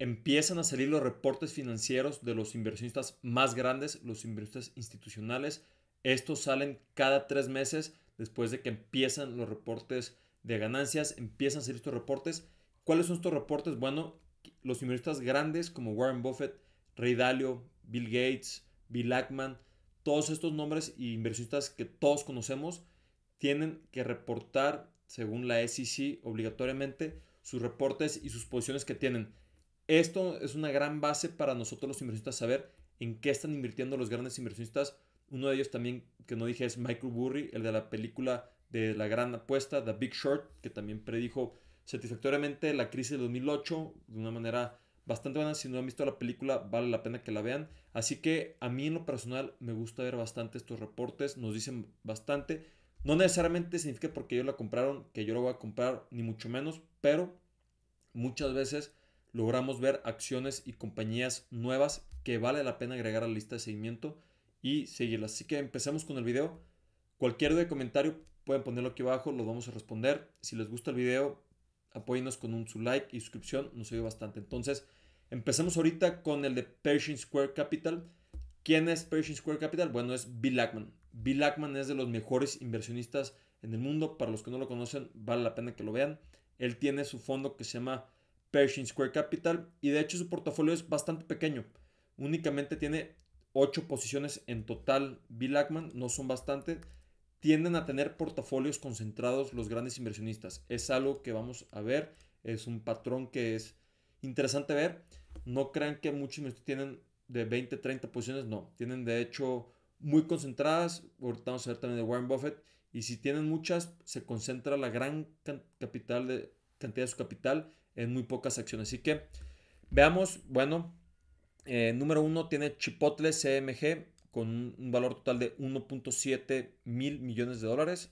empiezan a salir los reportes financieros de los inversionistas más grandes, los inversionistas institucionales. Estos salen cada tres meses después de que empiezan los reportes de ganancias, empiezan a salir estos reportes. ¿Cuáles son estos reportes? Bueno, los inversionistas grandes como Warren Buffett, Ray Dalio, Bill Gates, Bill Ackman, todos estos nombres y inversionistas que todos conocemos tienen que reportar, según la SEC, obligatoriamente sus reportes y sus posiciones que tienen. Esto es una gran base para nosotros los inversionistas saber en qué están invirtiendo los grandes inversionistas. Uno de ellos también que no dije es Michael Burry, el de la película de la gran apuesta, The Big Short, que también predijo satisfactoriamente la crisis de 2008 de una manera bastante buena. Si no han visto la película, vale la pena que la vean. Así que a mí en lo personal me gusta ver bastante estos reportes, nos dicen bastante. No necesariamente significa porque ellos la compraron que yo lo voy a comprar, ni mucho menos, pero muchas veces logramos ver acciones y compañías nuevas que vale la pena agregar a la lista de seguimiento y seguirlas. Así que empecemos con el video. Cualquier de comentario pueden ponerlo aquí abajo, lo vamos a responder. Si les gusta el video, apóyenos con un su like y suscripción, nos ayuda bastante. Entonces, empecemos ahorita con el de Pershing Square Capital. ¿Quién es Pershing Square Capital? Bueno, es Bill Ackman. Bill Ackman es de los mejores inversionistas en el mundo. Para los que no lo conocen, vale la pena que lo vean. Él tiene su fondo que se llama Pershing Square Capital y de hecho su portafolio es bastante pequeño. Únicamente tiene 8 posiciones en total. Bill Ackman no son bastante. Tienden a tener portafolios concentrados los grandes inversionistas. Es algo que vamos a ver. Es un patrón que es interesante ver. No crean que muchos inversores tienen de 20, 30 posiciones. No, tienen de hecho muy concentradas. Ahorita vamos a ver también de Warren Buffett. Y si tienen muchas, se concentra la gran capital de cantidad de su capital en muy pocas acciones. Así que veamos, bueno, eh, número uno tiene Chipotle CMG con un valor total de 1.7 mil millones de dólares.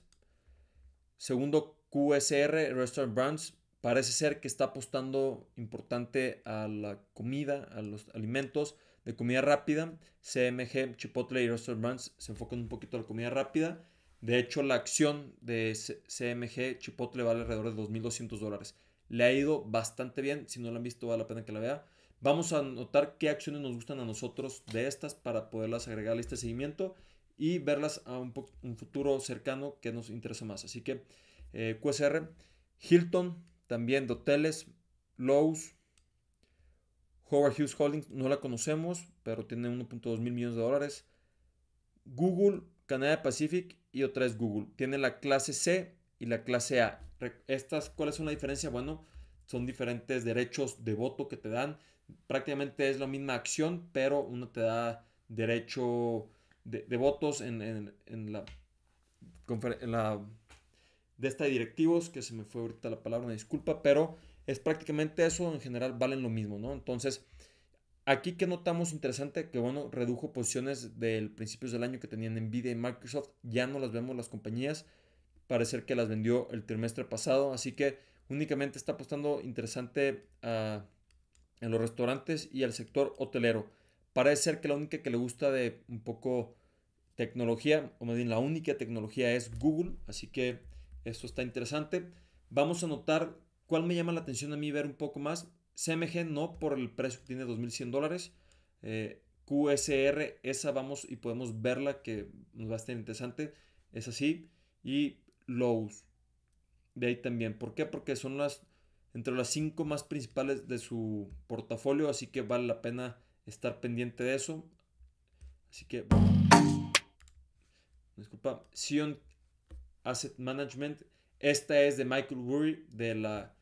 Segundo, QSR Restaurant Brands parece ser que está apostando importante a la comida, a los alimentos de comida rápida. CMG, Chipotle y Restaurant Brands se enfocan un poquito a la comida rápida. De hecho, la acción de CMG Chipotle vale alrededor de 2.200 dólares. Le ha ido bastante bien. Si no la han visto, vale la pena que la vea. Vamos a anotar qué acciones nos gustan a nosotros de estas para poderlas agregar a este seguimiento y verlas a un, futuro cercano que nos interesa más. Así que eh, QSR, Hilton, también de hoteles, Lowe's, Howard Hughes Holdings, no la conocemos, pero tiene 1.2 mil millones de dólares. Google, Canadá Pacific y otra es Google. Tiene la clase C y la clase A. Estas, ¿cuál es la diferencia? Bueno, son diferentes derechos de voto que te dan. Prácticamente es la misma acción, pero uno te da derecho de, votos en, la, en, la, de esta de directivos, que se me fue ahorita la palabra, una disculpa, pero es prácticamente eso, en general valen lo mismo, ¿no? Entonces, Aquí que notamos interesante que bueno, redujo posiciones del principios del año que tenían Nvidia y Microsoft, ya no las vemos las compañías, Parece que las vendió el trimestre pasado, así que únicamente está apostando interesante en los restaurantes y al sector hotelero. Parece ser que la única que le gusta de un poco tecnología, o me bien la única tecnología es Google, así que esto está interesante. Vamos a notar cuál me llama la atención a mí ver un poco más, CMG no por el precio que tiene 2100 dólares. Eh, QSR, esa vamos y podemos verla que nos va a estar interesante. Es así. Y Lowe's. De ahí también. ¿Por qué? Porque son las entre las cinco más principales de su portafolio. Así que vale la pena estar pendiente de eso. Así que. Disculpa. Sion Asset Management. Esta es de Michael Worry de la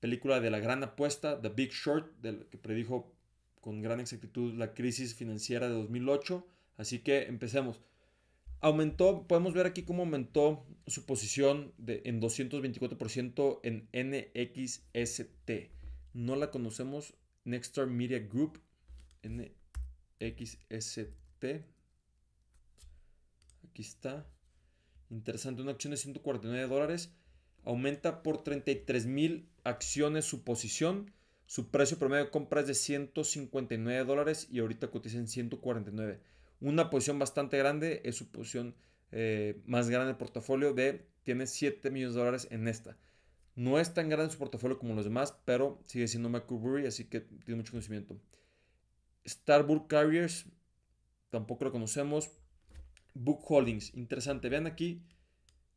película de la gran apuesta, The Big Short, del que predijo con gran exactitud la crisis financiera de 2008. Así que empecemos. Aumentó, podemos ver aquí cómo aumentó su posición de, en 224% en NXST. No la conocemos, Nextstar Media Group, NXST. Aquí está. Interesante, una acción de 149 dólares aumenta por 33 mil acciones su posición. Su precio promedio de compra es de 159 dólares y ahorita cotiza en 149. Una posición bastante grande, es su posición eh, más grande el portafolio de, tiene 7 millones de dólares en esta. No es tan grande su portafolio como los demás, pero sigue siendo McCurry, así que tiene mucho conocimiento. starbucks Carriers, tampoco lo conocemos. Book Holdings, interesante. Vean aquí,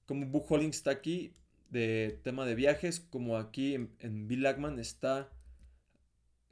como Book Holdings está aquí, de tema de viajes, como aquí en, Bill Ackman está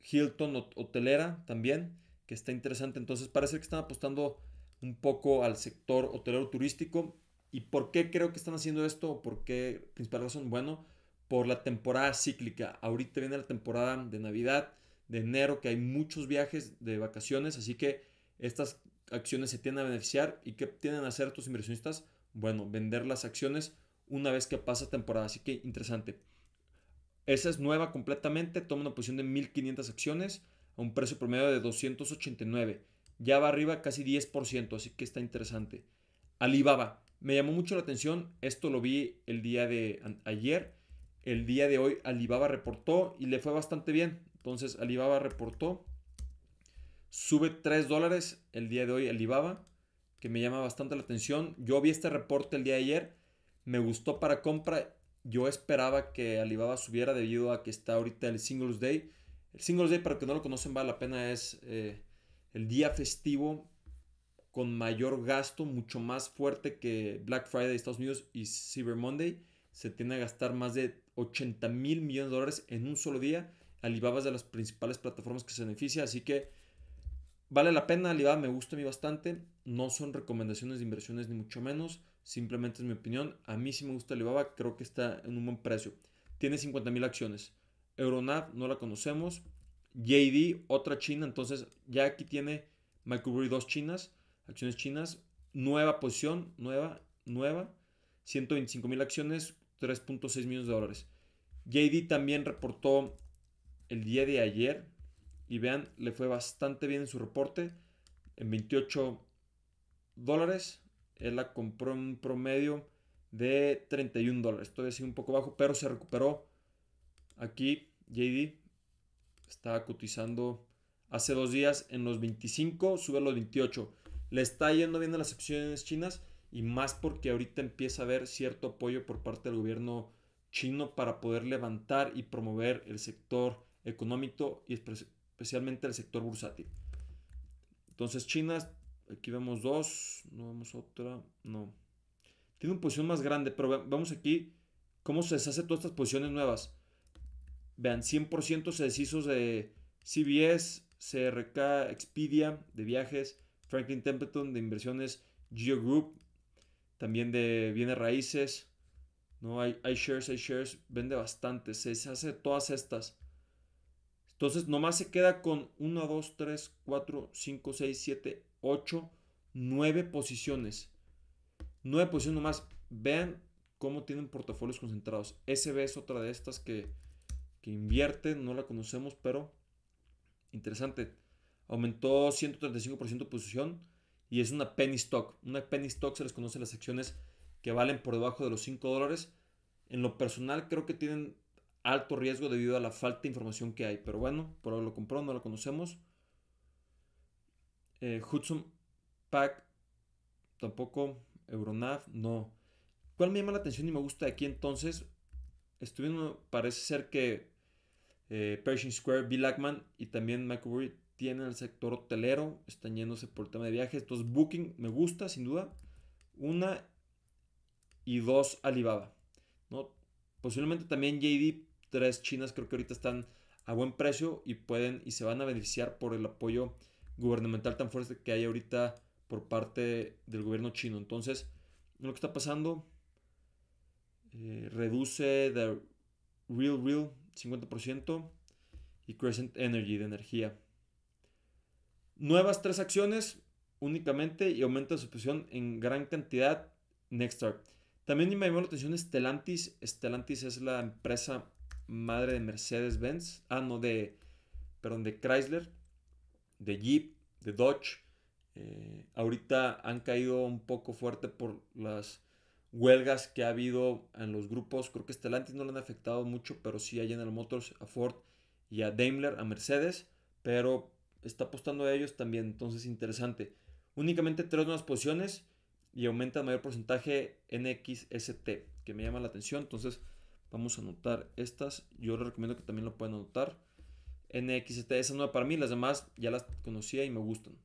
Hilton Hotelera también, que está interesante. Entonces parece que están apostando un poco al sector hotelero turístico. ¿Y por qué creo que están haciendo esto? ¿Por qué? Principal razón, bueno, por la temporada cíclica. Ahorita viene la temporada de Navidad, de enero, que hay muchos viajes de vacaciones, así que estas acciones se tienen a beneficiar. ¿Y qué tienen a hacer tus inversionistas? Bueno, vender las acciones una vez que pasa temporada. Así que interesante. Esa es nueva completamente, toma una posición de 1500 acciones a un precio promedio de 289. Ya va arriba casi 10%, así que está interesante. Alibaba, me llamó mucho la atención, esto lo vi el día de ayer. El día de hoy Alibaba reportó y le fue bastante bien. Entonces Alibaba reportó, sube 3 dólares el día de hoy Alibaba, que me llama bastante la atención. Yo vi este reporte el día de ayer me gustó para compra. Yo esperaba que Alibaba subiera debido a que está ahorita el Singles Day. El Singles Day, para que no lo conocen, vale la pena, es eh, el día festivo con mayor gasto, mucho más fuerte que Black Friday de Estados Unidos y Cyber Monday. Se tiene a gastar más de 80 mil millones de dólares en un solo día. Alibaba es de las principales plataformas que se beneficia, así que vale la pena. Alibaba me gusta a mí bastante. No son recomendaciones de inversiones ni mucho menos. Simplemente es mi opinión. A mí sí me gusta Alibaba, creo que está en un buen precio. Tiene 50.000 acciones. Euronav no la conocemos. JD, otra china. Entonces ya aquí tiene Bury dos chinas, acciones chinas. Nueva posición, nueva, nueva. 125.000 acciones, 3.6 millones de dólares. JD también reportó el día de ayer. Y vean, le fue bastante bien en su reporte. En 28 dólares. Él la compró en un promedio de 31 dólares. Todavía sigue un poco bajo, pero se recuperó. Aquí JD está cotizando hace dos días en los 25, sube a los 28. Le está yendo bien a las acciones chinas y más porque ahorita empieza a haber cierto apoyo por parte del gobierno chino para poder levantar y promover el sector económico y especialmente el sector bursátil. Entonces China Aquí vemos dos. No vemos otra. No. Tiene una posición más grande, pero vamos aquí cómo se deshace todas estas posiciones nuevas. Vean, 100% se deshizo de CBS, CRK, Expedia de viajes, Franklin Templeton de inversiones, Geo Group, también de bienes raíces. No hay, shares, hay shares, vende bastante, se deshace todas estas. Entonces nomás se queda con 1, 2, 3, 4, 5, 6, 7, 8, 9 posiciones. 9 posiciones nomás. Vean cómo tienen portafolios concentrados. SB es otra de estas que, invierte, no la conocemos, pero interesante. Aumentó 135% de posición y es una penny stock. Una penny stock se les conoce las acciones que valen por debajo de los 5 dólares. En lo personal creo que tienen alto riesgo debido a la falta de información que hay. Pero bueno, por ahora lo compro, no lo conocemos. Eh, Hudson Pack, tampoco. Euronav, no. ¿Cuál me llama la atención y me gusta aquí entonces? Estuvieron, parece ser que eh, Pershing Square, Bill Ackman y también McCurry tienen el sector hotelero, están yéndose por el tema de viajes. Entonces, Booking me gusta, sin duda. Una y dos, Alibaba. ¿no? Posiblemente también JD, tres chinas, creo que ahorita están a buen precio y pueden y se van a beneficiar por el apoyo gubernamental tan fuerte que hay ahorita por parte del gobierno chino. Entonces, lo que está pasando eh, reduce de real real 50% y Crescent Energy de energía. Nuevas tres acciones únicamente y aumenta su posición en gran cantidad Nextar. También me llamó la atención Stellantis. Stellantis es la empresa madre de Mercedes-Benz. Ah, no, de, perdón, de Chrysler de Jeep, de Dodge. Eh, ahorita han caído un poco fuerte por las huelgas que ha habido en los grupos. Creo que Stellantis no le han afectado mucho, pero sí hay en el Motors, a Ford y a Daimler, a Mercedes. Pero está apostando a ellos también, entonces interesante. Únicamente tres nuevas posiciones y aumenta el mayor porcentaje en XST, que me llama la atención. Entonces vamos a anotar estas. Yo les recomiendo que también lo puedan anotar. NXT, este, esa nueva para mí, las demás ya las conocía y me gustan.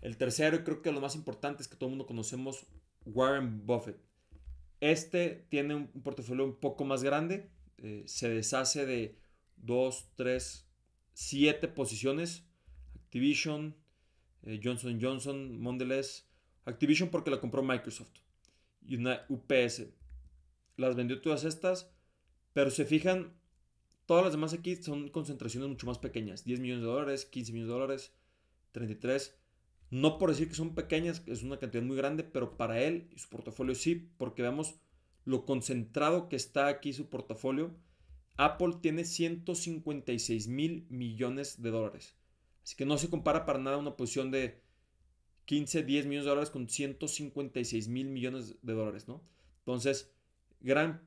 El tercero, y creo que lo más importante es que todo el mundo conocemos Warren Buffett. Este tiene un portafolio un poco más grande, eh, se deshace de 2, 3, 7 posiciones. Activision, eh, Johnson Johnson, Mondelez. Activision porque la compró Microsoft. Y una UPS. Las vendió todas estas, pero se fijan, Todas las demás aquí son concentraciones mucho más pequeñas. 10 millones de dólares, 15 millones de dólares, 33. No por decir que son pequeñas, es una cantidad muy grande, pero para él y su portafolio sí, porque vemos lo concentrado que está aquí su portafolio. Apple tiene 156 mil millones de dólares. Así que no se compara para nada una posición de 15, 10 millones de dólares con 156 mil millones de dólares, ¿no? Entonces, gran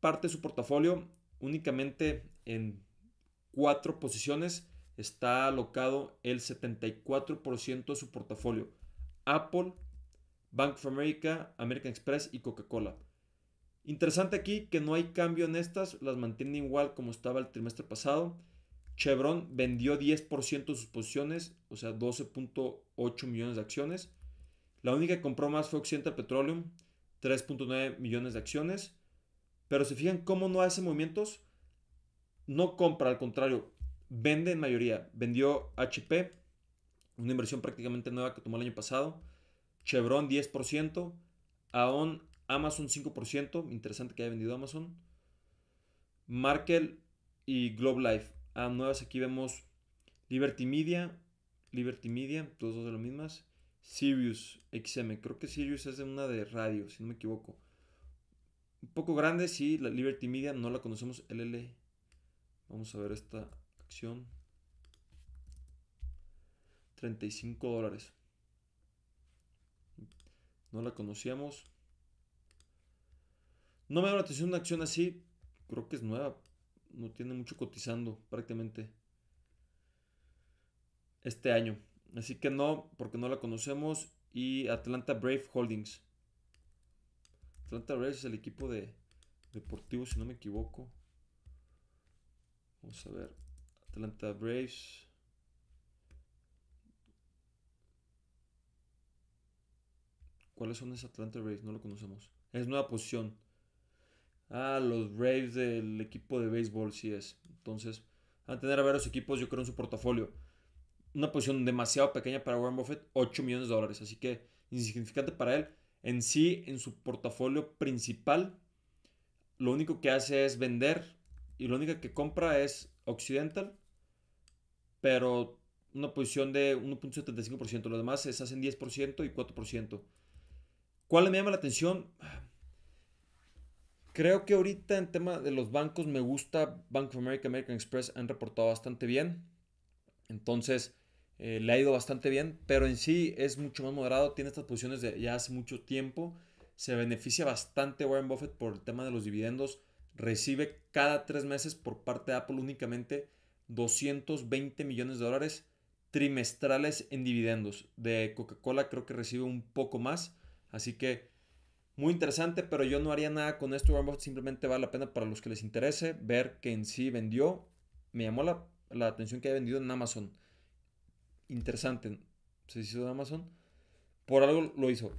parte de su portafolio únicamente en cuatro posiciones está alocado el 74% de su portafolio. Apple, Bank of America, American Express y Coca-Cola. Interesante aquí que no hay cambio en estas, las mantiene igual como estaba el trimestre pasado. Chevron vendió 10% de sus posiciones, o sea, 12.8 millones de acciones. La única que compró más fue Occidental Petroleum, 3.9 millones de acciones. Pero se fijan cómo no hace movimientos, no compra, al contrario, vende en mayoría. Vendió HP, una inversión prácticamente nueva que tomó el año pasado. Chevron 10%, Aon, Amazon 5%, interesante que haya vendido Amazon. Markel y Globe Life. a ah, nuevas aquí vemos Liberty Media, Liberty Media, todos dos de las mismas. Sirius XM, creo que Sirius es de una de radio, si no me equivoco. Un poco grande, sí, la Liberty Media no la conocemos, LL, Vamos a ver esta acción. 35 dólares. No la conocíamos. No me da la atención una acción así. Creo que es nueva. No tiene mucho cotizando prácticamente este año. Así que no, porque no la conocemos. Y Atlanta Brave Holdings. Atlanta Brave es el equipo de Deportivo, si no me equivoco. Vamos a ver. Atlanta Braves. ¿Cuáles son esos Atlanta Braves? No lo conocemos. Es nueva posición. Ah, los Braves del equipo de béisbol, sí es. Entonces, van a tener a los equipos, yo creo, en su portafolio. Una posición demasiado pequeña para Warren Buffett, 8 millones de dólares. Así que insignificante para él. En sí, en su portafolio principal, lo único que hace es vender y la única que compra es Occidental, pero una posición de 1.75%. Los demás es hacen 10% y 4%. ¿Cuál me llama la atención? Creo que ahorita en tema de los bancos me gusta Bank of America, American Express han reportado bastante bien. Entonces eh, le ha ido bastante bien, pero en sí es mucho más moderado. Tiene estas posiciones de ya hace mucho tiempo. Se beneficia bastante Warren Buffett por el tema de los dividendos recibe cada tres meses por parte de Apple únicamente 220 millones de dólares trimestrales en dividendos. De Coca-Cola creo que recibe un poco más. Así que muy interesante, pero yo no haría nada con esto. simplemente vale la pena para los que les interese ver que en sí vendió. Me llamó la, atención que haya vendido en Amazon. Interesante. Se hizo en Amazon. Por algo lo hizo.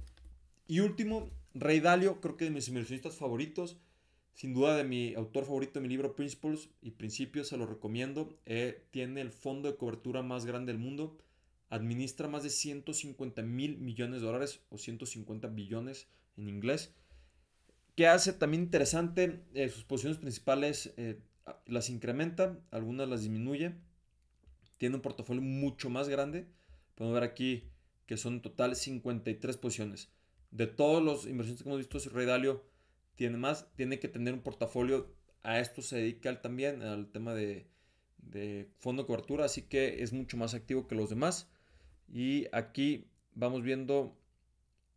Y último, Rey Dalio, creo que de mis inversionistas favoritos. Sin duda de mi autor favorito, mi libro Principles y Principios, se lo recomiendo. Eh, tiene el fondo de cobertura más grande del mundo. Administra más de 150 mil millones de dólares o 150 billones en inglés. ¿Qué hace también interesante, eh, sus posiciones principales eh, las incrementa, algunas las disminuye. Tiene un portafolio mucho más grande. Podemos ver aquí que son en total 53 posiciones. De todos los inversiones que hemos visto, es Dalio tiene más, tiene que tener un portafolio, a esto se dedica él también, al tema de, fondo de cobertura, así que es mucho más activo que los demás. Y aquí vamos viendo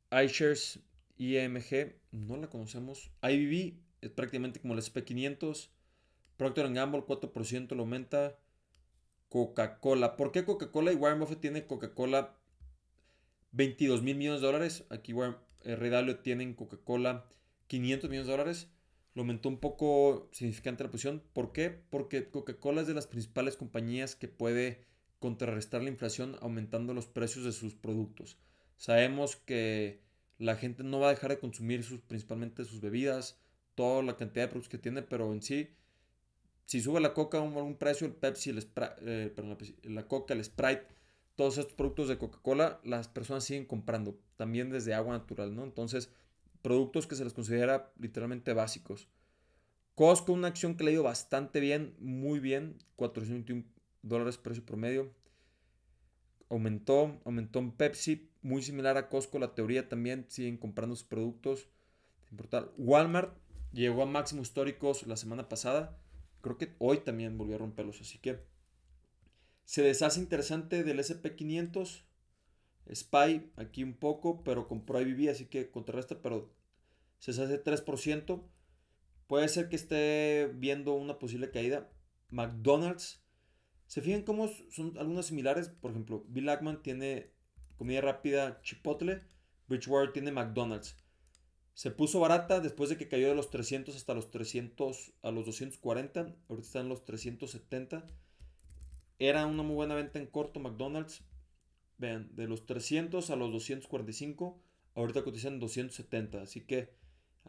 iShares IMG, no la conocemos. IBB es prácticamente como el SP500. Procter Gamble 4% lo aumenta. Coca-Cola. ¿Por qué Coca-Cola? Y Warren Buffett tiene Coca-Cola 22 mil millones de dólares. Aquí Warren, eh, tienen Coca-Cola 500 millones de dólares, lo aumentó un poco significante la posición. ¿Por qué? Porque Coca-Cola es de las principales compañías que puede contrarrestar la inflación aumentando los precios de sus productos. Sabemos que la gente no va a dejar de consumir sus, principalmente sus bebidas, toda la cantidad de productos que tiene, pero en sí, si sube la coca a un, precio, el Pepsi, el eh, la coca, el Sprite, todos estos productos de Coca-Cola, las personas siguen comprando, también desde agua natural, ¿no? Entonces, productos que se les considera literalmente básicos. Costco, una acción que le ha ido bastante bien, muy bien, 421 dólares precio promedio. Aumentó, aumentó en Pepsi, muy similar a Costco, la teoría también, siguen comprando sus productos. Walmart llegó a máximos históricos la semana pasada, creo que hoy también volvió a romperlos, así que se deshace interesante del SP500, SPY aquí un poco, pero compró IBB, así que contrarresta, pero se hace 3%. Puede ser que esté viendo una posible caída. McDonald's. ¿Se fijan cómo son algunas similares? Por ejemplo, Bill Ackman tiene comida rápida Chipotle, Bridgewater tiene McDonald's. Se puso barata después de que cayó de los 300 hasta los 300, a los 240. Ahorita están los 370. Era una muy buena venta en corto McDonald's. Vean, de los 300 a los 245, ahorita cotizan 270. Así que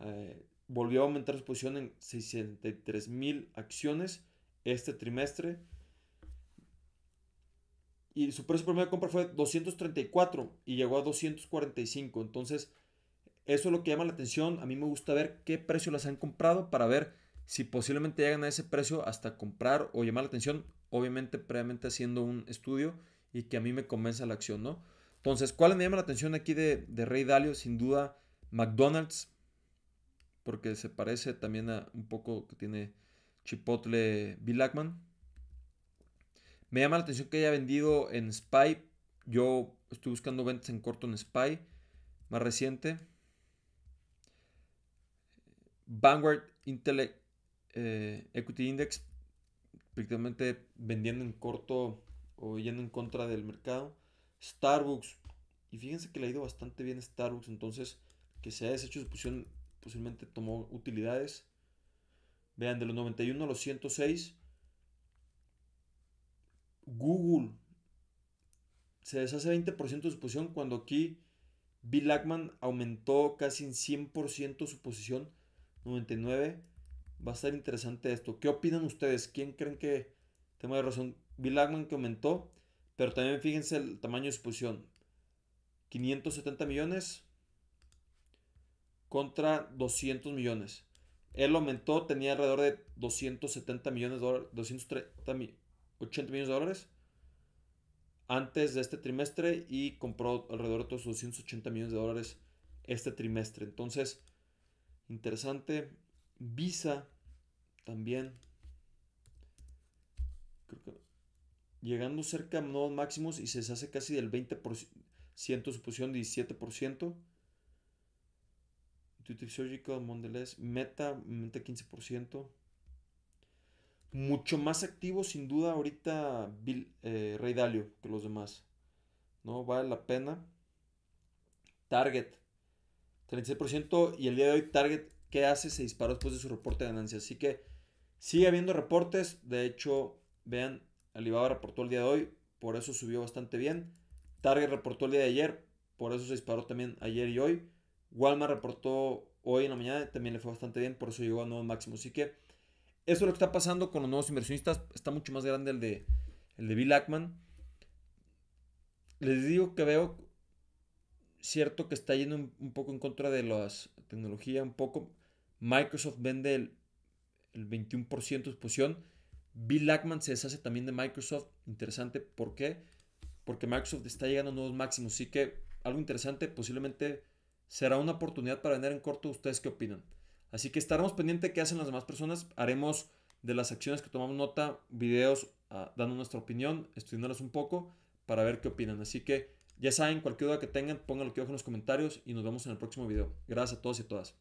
eh, volvió a aumentar su posición en 63 mil acciones este trimestre. Y su precio promedio de compra fue 234 y llegó a 245. Entonces, eso es lo que llama la atención. A mí me gusta ver qué precio las han comprado para ver si posiblemente llegan a ese precio hasta comprar o llamar la atención. Obviamente, previamente haciendo un estudio y que a mí me convenza la acción, ¿no? Entonces, ¿cuál me llama la atención aquí de, Rey Dalio? Sin duda, McDonald's, porque se parece también a un poco que tiene Chipotle Bill Ackman. Me llama la atención que haya vendido en Spy. Yo estoy buscando ventas en corto en Spy, más reciente. Vanguard eh, Equity Index, prácticamente vendiendo en corto o yendo en contra del mercado. Starbucks, y fíjense que le ha ido bastante bien Starbucks, entonces que se ha deshecho su posición posiblemente tomó utilidades. Vean, de los 91 a los 106. Google se deshace 20% de su posición cuando aquí Bill Ackman aumentó casi en 100% su posición, 99. Va a estar interesante esto. ¿Qué opinan ustedes? ¿Quién creen que tema de razón? Bill Ackman que aumentó, pero también fíjense el tamaño de su posición. 570 millones contra 200 millones. Él aumentó, tenía alrededor de 270 millones de dólares, 80 millones de dólares antes de este trimestre y compró alrededor de otros 280 millones de dólares este trimestre. Entonces, interesante. Visa también. Creo que llegando cerca a nuevos máximos y se deshace casi del 20%, su posición 17%. Intuitive Surgical, Mondelez, Meta, Meta 15%. Mucho más activo, sin duda, ahorita Bill, eh, Rey Dalio que los demás. ¿No? Vale la pena. Target, 36%. Y el día de hoy, Target, ¿qué hace? Se disparó después de su reporte de ganancias. Así que sigue habiendo reportes. De hecho, vean Alibaba reportó el día de hoy, por eso subió bastante bien. Target reportó el día de ayer, por eso se disparó también ayer y hoy. Walmart reportó hoy en la mañana, también le fue bastante bien, por eso llegó a nuevo máximo. Así que eso es lo que está pasando con los nuevos inversionistas. Está mucho más grande el de, el de Bill Ackman. Les digo que veo cierto que está yendo un, poco en contra de las tecnología, un poco. Microsoft vende el, 21% de exposición. Bill Ackman se deshace también de Microsoft. Interesante, ¿por qué? Porque Microsoft está llegando a nuevos máximos. Así que algo interesante, posiblemente será una oportunidad para vender en corto. ¿Ustedes qué opinan? Así que estaremos pendientes de qué hacen las demás personas. Haremos de las acciones que tomamos nota, videos ah, dando nuestra opinión, estudiándolas un poco para ver qué opinan. Así que ya saben, cualquier duda que tengan, pónganlo aquí abajo en los comentarios y nos vemos en el próximo video. Gracias a todos y a todas.